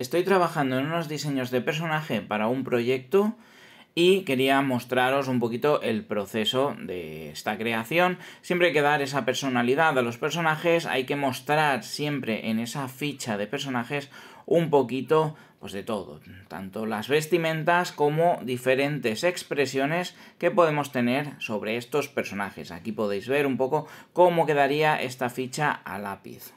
Estoy trabajando en unos diseños de personaje para un proyecto y quería mostraros un poquito el proceso de esta creación. Siempre hay que dar esa personalidad a los personajes, hay que mostrar siempre en esa ficha de personajes un poquito pues de todo, tanto las vestimentas como diferentes expresiones que podemos tener sobre estos personajes. Aquí podéis ver un poco cómo quedaría esta ficha a lápiz.